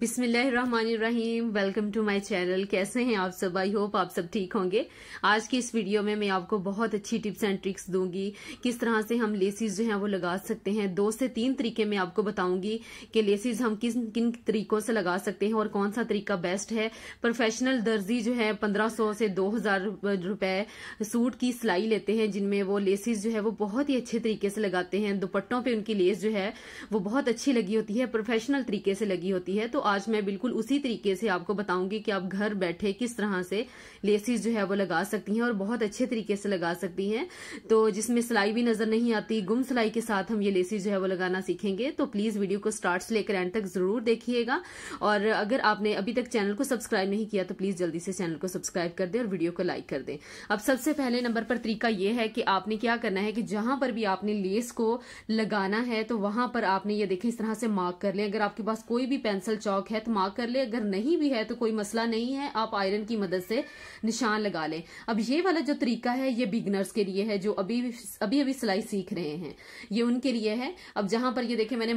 बिसमीम welcome to my channel कैसे हैं आप सब आई होप आप सब ठीक होंगे आज की इस वीडियो में मैं आपको बहुत अच्छी टिप्स एंड ट्रिक्स दूंगी किस तरह से हम लेसिस जो हैं वो लगा सकते हैं दो से तीन तरीके मैं आपको बताऊंगी कि लेसिस हम किस किन तरीकों से लगा सकते हैं और कौन सा तरीका बेस्ट है प्रोफेशनल दर्जी जो है पंद्रह से दो रुपए सूट की सिलाई लेते हैं जिनमें वो लेसिस जो है वो बहुत ही अच्छे तरीके से लगाते हैं दुपट्टों पर उनकी लेस जो है वो बहुत अच्छी लगी होती है प्रोफेशनल तरीके से लगी होती है तो आज मैं बिल्कुल उसी तरीके से आपको बताऊंगी कि आप घर बैठे किस तरह से लेसिस जो है वो लगा सकती हैं और बहुत अच्छे तरीके से लगा सकती हैं तो जिसमें सिलाई भी नजर नहीं आती गुम सिलाई के साथ हम ये लेसिस जो है वो लगाना सीखेंगे तो प्लीज वीडियो को स्टार्ट से लेकर एंड तक जरूर देखिएगा और अगर आपने अभी तक चैनल को सब्सक्राइब नहीं किया तो प्लीज जल्दी से चैनल को सब्सक्राइब कर दे और वीडियो को लाइक कर दे अब सबसे पहले नंबर पर तरीका यह है कि आपने क्या करना है कि जहां पर भी आपने लेस को लगाना है तो वहां पर आपने ये देखें इस तरह से मार्क कर लें अगर आपके पास कोई भी पेंसिल चौक स्टॉक है तो मार्क कर ले अगर नहीं भी है तो कोई मसला नहीं है आप आयरन की मदद से निशान लगा लें अब ये वाला जो तरीका है ये बिगनर्स के लिए है जो अभी अभी अभी सिलाई सीख रहे हैं ये उनके लिए है अब जहां पर ये देखे मैंने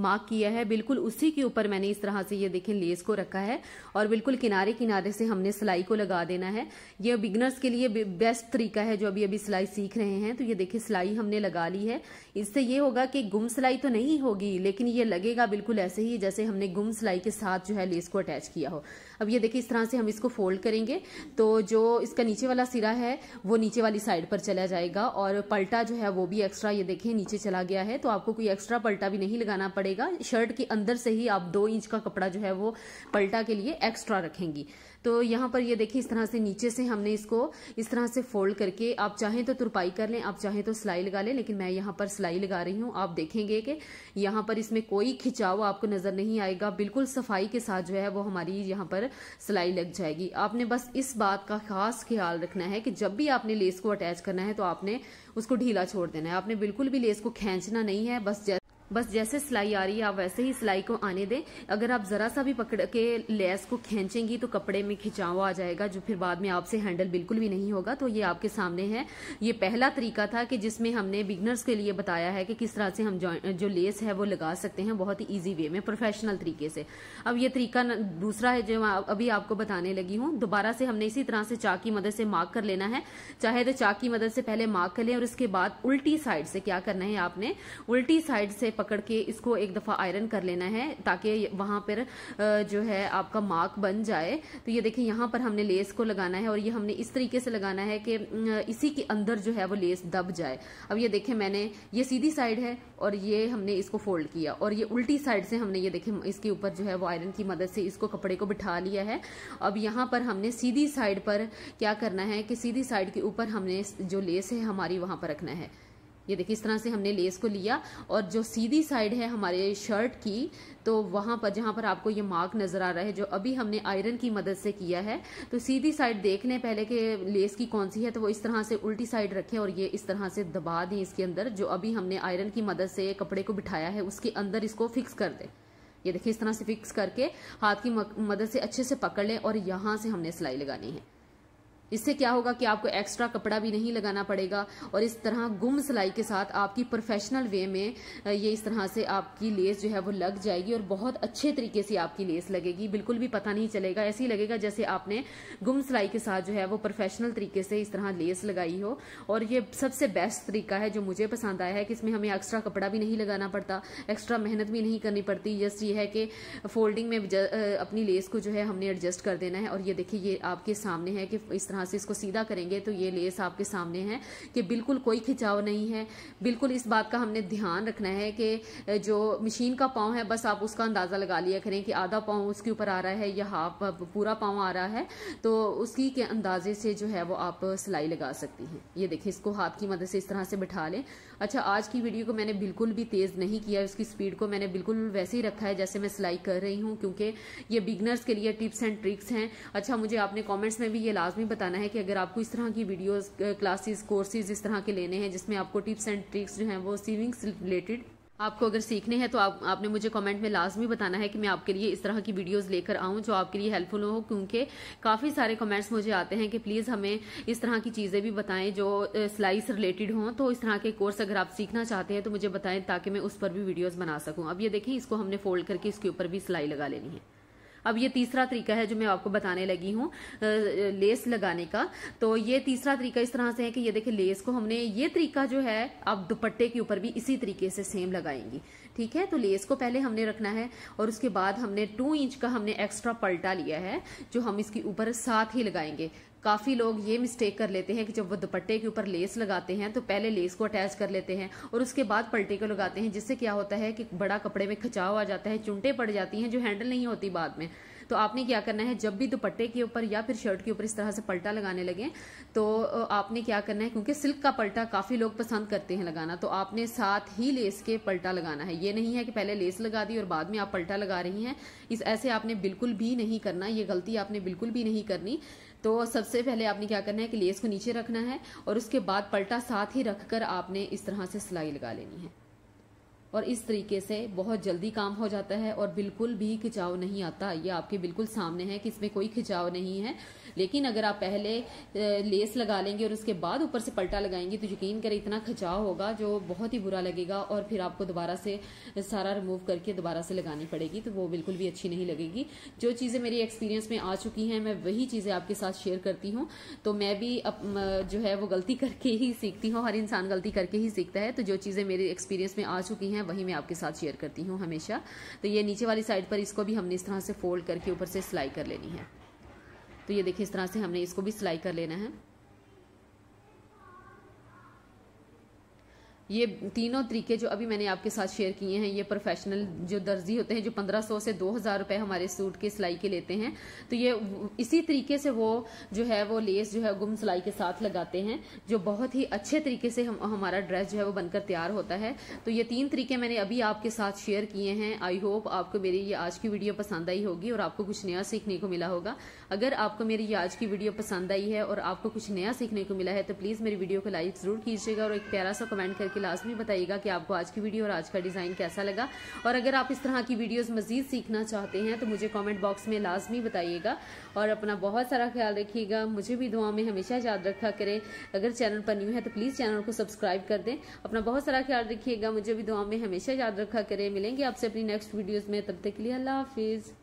मार्क किया है बिल्कुल उसी के ऊपर मैंने इस तरह से ये देखें लेस को रखा है और बिल्कुल किनारे किनारे से हमने सिलाई को लगा देना है ये बिगनर्स के लिए बेस्ट तरीका है जो अभी अभी सिलाई सीख रहे हैं तो ये देखिए सिलाई हमने लगा ली है इससे ये होगा कि गुम सिलाई तो नहीं होगी लेकिन ये लगेगा बिल्कुल ऐसे ही जैसे हमने गुम सिलाई के साथ जो है लेस को अटैच किया हो अब ये देखिए इस तरह से हम इसको फोल्ड करेंगे तो जो इसका नीचे वाला सिरा है वो नीचे वाली साइड पर चला जाएगा और पलटा जो है वो भी एक्स्ट्रा ये देखिए नीचे चला गया है तो आपको कोई एक्स्ट्रा पलटा भी नहीं लगाना पड़ेगा शर्ट के अंदर से ही आप दो इंच का कपड़ा जो है वो पलटा के लिए एक्स्ट्रा रखेंगी तो यहाँ पर ये देखिए इस तरह से नीचे से हमने इसको इस तरह से फोल्ड करके आप चाहें तो तुरपाई कर लें आप चाहें तो सिलाई लगा लें लेकिन मैं यहाँ पर सिलाई लगा रही हूँ आप देखेंगे कि यहाँ पर इसमें कोई खिंचाव आपको नज़र नहीं आएगा बिल्कुल सफाई के साथ जो है वो हमारी यहाँ पर सिलाई लग जाएगी आपने बस इस बात का खास ख्याल रखना है कि जब भी आपने लेस को अटैच करना है तो आपने उसको ढीला छोड़ देना है आपने बिल्कुल भी लेस को खींचना नहीं है बस बस जैसे सिलाई आ रही है आप वैसे ही सिलाई को आने दें अगर आप ज़रा सा भी पकड़ के लेस को खींचेंगी तो कपड़े में खिंचाव आ जाएगा जो फिर बाद में आपसे हैंडल बिल्कुल भी नहीं होगा तो ये आपके सामने है ये पहला तरीका था कि जिसमें हमने बिगनर्स के लिए बताया है कि किस तरह से हम जो लेस है वो लगा सकते हैं बहुत ही ईजी वे में प्रोफेशनल तरीके से अब ये तरीका दूसरा है जो अभी आपको बताने लगी हूँ दोबारा से हमने इसी तरह से चाक की मदद से मार्क कर लेना है चाहे तो चाक की मदद से पहले मार्क कर लें और इसके बाद उल्टी साइड से क्या करना है आपने उल्टी साइड से पकड़ के इसको एक दफ़ा आयरन कर लेना है ताकि वहाँ पर जो है आपका मार्क बन जाए तो ये देखिए यहाँ पर हमने लेस को लगाना है और ये हमने इस तरीके से लगाना है कि इसी के अंदर जो है वो लेस दब जाए अब ये देखें मैंने ये सीधी साइड है और ये हमने इसको फोल्ड किया और ये उल्टी साइड से हमने ये देखें इसके ऊपर जो है वो आयरन की मदद से इसको कपड़े को बिठा लिया है अब यहाँ पर हमने सीधी साइड पर क्या करना है कि सीधी साइड के ऊपर हमने जो लेस है हमारी वहाँ पर रखना है ये देखिए इस तरह से हमने लेस को लिया और जो सीधी साइड है हमारे शर्ट की तो वहाँ पर जहाँ पर आपको ये मार्क नज़र आ रहा है जो अभी हमने आयरन की मदद से किया है तो सीधी साइड देख लें पहले कि लेस की कौन सी है तो वो इस तरह से उल्टी साइड रखें और ये इस तरह से दबा दें इसके अंदर जो अभी हमने आयरन की मदद से कपड़े को बिठाया है उसके अंदर इसको फिक्स कर दें ये देखिए इस तरह से फिक्स करके हाथ की मदद से अच्छे से पकड़ लें और यहाँ से हमने सिलाई लगानी है इससे क्या होगा कि आपको एक्स्ट्रा कपड़ा भी नहीं लगाना पड़ेगा और इस तरह गुम सिलाई के साथ आपकी प्रोफेशनल वे में ये इस तरह से आपकी लेस जो है वो लग जाएगी और बहुत अच्छे तरीके से आपकी लेस लगेगी बिल्कुल भी पता नहीं चलेगा ऐसे ही लगेगा जैसे आपने गुम सिलाई के साथ जो है वो प्रोफेशनल तरीके से इस तरह लेस लगाई हो और ये सबसे बेस्ट तरीका है जो मुझे पसंद आया है कि इसमें हमें एक्स्ट्रा कपड़ा भी नहीं लगाना पड़ता एक्स्ट्रा मेहनत भी नहीं करनी पड़ती जस्ट ये है कि फोल्डिंग में अपनी लेस को जो है हमने एडजस्ट कर देना है और ये देखिए ये आपके सामने है कि इस तरह यहाँ से इसको सीधा करेंगे तो ये लेस आपके सामने है कि बिल्कुल कोई खिंचाव नहीं है बिल्कुल इस बात का हमने ध्यान रखना है कि जो मशीन का पाँव है बस आप उसका अंदाज़ा लगा लिया करें कि आधा पाँव उसके ऊपर आ रहा है या हाफ पूरा पाँव आ रहा है तो उसकी के अंदाजे से जो है वो आप सिलाई लगा सकती हैं ये देखें इसको हाथ की मदद से इस तरह से बिठा लें अच्छा आज की वीडियो को मैंने बिल्कुल भी तेज़ नहीं किया उसकी स्पीड को मैंने बिल्कुल वैसे ही रखा है जैसे मैं सिलाई कर रही हूँ क्योंकि ये बिगनर्स के लिए टिप्स एंड ट्रिक्स हैं अच्छा मुझे आपने कॉमेंट्स में भी ये लाजमी बताना बताना है कि अगर आपको इस तरह की वीडियोस क्लासेस कोर्सेज इस तरह के लेने हैं जिसमें आपको टिप्स एंड ट्रिक्स जो हैं वो सीविंग से रिलेटेड आपको अगर सीखने हैं तो आप आपने मुझे कमेंट में लाजमी बताना है कि मैं आपके लिए इस तरह की वीडियोस लेकर आऊं जो आपके लिए हेल्पफुल हो क्योंकि काफ़ी सारे कमेंट्स मुझे आते हैं कि प्लीज़ हमें इस तरह की चीज़ें भी बताएं जो सिलाई से रिलेटेड हों तो इस तरह के कोर्स अगर आप सीखना चाहते हैं तो मुझे बताएं ताकि मैं उस पर भी वीडियोज़ बना सकूँ अब ये देखें इसको हमने फोल्ड करके इसके ऊपर भी सिलाई लगा लेनी है अब ये तीसरा तरीका है जो मैं आपको बताने लगी हूँ लेस लगाने का तो ये तीसरा तरीका इस तरह से है कि ये देखिए लेस को हमने ये तरीका जो है आप दुपट्टे के ऊपर भी इसी तरीके से सेम लगाएंगी ठीक है तो लेस को पहले हमने रखना है और उसके बाद हमने टू इंच का हमने एक्स्ट्रा पलटा लिया है जो हम इसके ऊपर साथ ही लगाएंगे काफ़ी लोग ये मिस्टेक कर लेते हैं कि जब वो दुपट्टे के ऊपर लेस लगाते हैं तो पहले लेस को अटैच कर लेते हैं और उसके बाद पलटे को लगाते हैं जिससे क्या होता है कि बड़ा कपड़े में खिंचाव आ जाता है चुंटे पड़ जाती हैं जो हैंडल नहीं होती बाद में तो आपने क्या करना है जब भी दुपट्टे के ऊपर या फिर शर्ट के ऊपर इस तरह से पलटा लगाने लगे तो आपने क्या करना है क्योंकि सिल्क का पलटा काफ़ी लोग पसंद करते हैं लगाना तो आपने साथ ही लेस के पलटा लगाना है ये नहीं है कि पहले लेस लगा दी और बाद में आप पलटा लगा रही हैं इस ऐसे आपने बिल्कुल भी नहीं करना ये गलती आपने बिल्कुल भी नहीं करनी तो सबसे पहले आपने क्या करना है कि लेस को नीचे रखना है और उसके बाद पलटा साथ ही रखकर आपने इस तरह से सिलाई लगा लेनी है और इस तरीके से बहुत जल्दी काम हो जाता है और बिल्कुल भी खिंचाव नहीं आता ये आपके बिल्कुल सामने है कि इसमें कोई खिंचाव नहीं है लेकिन अगर आप पहले लेस लगा लेंगे और उसके बाद ऊपर से पलटा लगाएंगे तो यकीन करें इतना खिंचाव होगा जो बहुत ही बुरा लगेगा और फिर आपको दोबारा से सारा रिमूव करके दोबारा से लगानी पड़ेगी तो वो बिल्कुल भी अच्छी नहीं लगेगी जो चीज़ें मेरी एक्सपीरियंस में आ चुकी हैं मैं वही चीज़ें आपके साथ शेयर करती हूँ तो मैं भी अप, जो है वो गलती करके ही सीखती हूँ हर इंसान गलती करके ही सीखता है तो जो चीज़ें मेरे एक्सपीरियंस में आ चुकी हैं हैं वही मैं आपके साथ शेयर करती हूँ हमेशा तो ये नीचे वाली साइड पर इसको भी हमने इस तरह से फोल्ड करके ऊपर से सिलाई कर लेनी है तो ये देखिए इस तरह से हमने इसको भी सिलाई कर लेना है ये तीनों तरीके जो अभी मैंने आपके साथ शेयर किए हैं ये प्रोफेशनल जो दर्जी होते हैं जो पंद्रह सौ से दो हज़ार रुपये हमारे सूट के सिलाई के लेते हैं तो ये इसी तरीके से वो जो है वो लेस जो है गुम सिलाई के साथ लगाते हैं जो बहुत ही अच्छे तरीके से हम हमारा ड्रेस जो है वो बनकर तैयार होता है तो ये तीन तरीके मैंने अभी आपके साथ शेयर किए हैं आई होप आपको मेरी ये आज की वीडियो पसंद आई होगी और आपको कुछ नया सीखने को मिला होगा अगर आपको मेरी ये आज की वीडियो पसंद आई है और आपको कुछ नया सीखने को मिला है तो प्लीज़ मेरी वीडियो को लाइक ज़रूर कीजिएगा और एक प्यारा सा कमेंट करके लाजमी बताइएगा कि आपको आज की वीडियो और आज का डिज़ाइन कैसा लगा और अगर आप इस तरह की वीडियोस मज़ीद सीखना चाहते हैं तो मुझे कमेंट बॉक्स में लाजमी बताइएगा और अपना बहुत सारा ख्याल रखिएगा मुझे भी दुआ में हमेशा याद रखा करें अगर चैनल पर न्यू है तो प्लीज़ चैनल को सब्सक्राइब कर दें अपना बहुत सारा ख्याल रखिएगा मुझे भी दुआ में हमेशा याद रखा करें मिलेंगे आपसे अपनी नेक्स्ट वीडियोज़ में तब तक के लिए अल्लाह हाफिज़